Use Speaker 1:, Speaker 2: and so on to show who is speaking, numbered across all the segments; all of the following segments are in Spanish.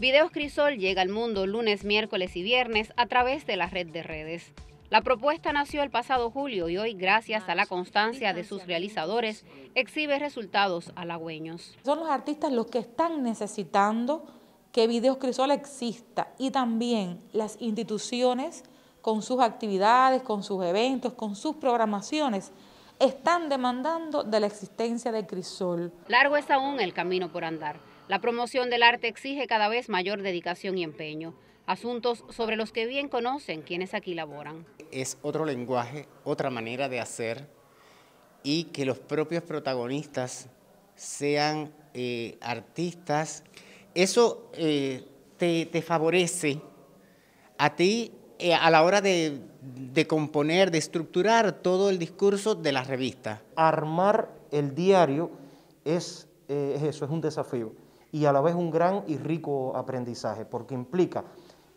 Speaker 1: Videos Crisol llega al mundo lunes, miércoles y viernes a través de la red de redes. La propuesta nació el pasado julio y hoy, gracias a la constancia de sus realizadores, exhibe resultados halagüeños. Son los artistas los que están necesitando que Videos Crisol exista y también las instituciones con sus actividades, con sus eventos, con sus programaciones, están demandando de la existencia de Crisol. Largo es aún el camino por andar la promoción del arte exige cada vez mayor dedicación y empeño, asuntos sobre los que bien conocen quienes aquí laboran.
Speaker 2: Es otro lenguaje, otra manera de hacer y que los propios protagonistas sean eh, artistas, eso eh, te, favorece a ti eh, a la hora de, componer, de estructurar todo el discurso de la revista. Armar
Speaker 3: el diario es eso, es un desafío y a la vez un gran y rico aprendizaje, porque implica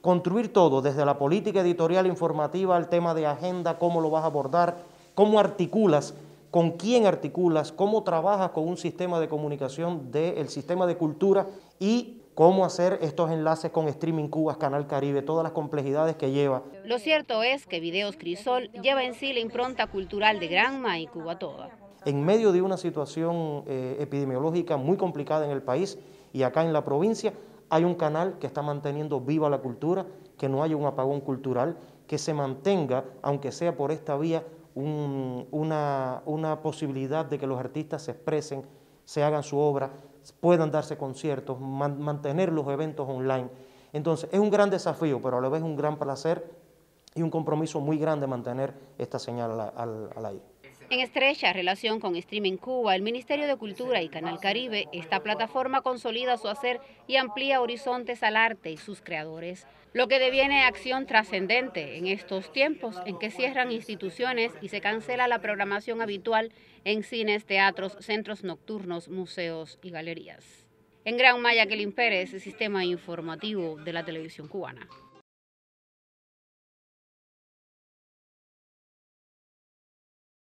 Speaker 3: construir todo, desde la política editorial informativa, al tema de agenda, cómo lo vas a abordar, cómo articulas, con quién articulas, cómo trabajas con un sistema de comunicación del sistema de cultura y cómo hacer estos enlaces con Streaming Cubas, Canal Caribe, todas las complejidades que lleva.
Speaker 1: Lo cierto es que Videos Crisol lleva en sí la impronta cultural de Granma y Cuba Toda
Speaker 3: en medio de una situación eh, epidemiológica muy complicada en el país y acá en la provincia, hay un canal que está manteniendo viva la cultura, que no haya un apagón cultural, que se mantenga, aunque sea por esta vía, una, posibilidad de que los artistas se expresen, se hagan su obra, puedan darse conciertos, mantener los eventos online. Entonces, es un gran desafío, pero a la vez un gran placer y un compromiso muy grande mantener esta señal al, al aire.
Speaker 1: En estrecha relación con Streaming Cuba, el Ministerio de Cultura y Canal Caribe, esta plataforma consolida su hacer y amplía horizontes al arte y sus creadores, lo que deviene acción trascendente en estos tiempos en que cierran instituciones y se cancela la programación habitual en cines, teatros, centros nocturnos, museos y galerías. En Gran Maya, Kelin Pérez, Sistema Informativo de la Televisión Cubana.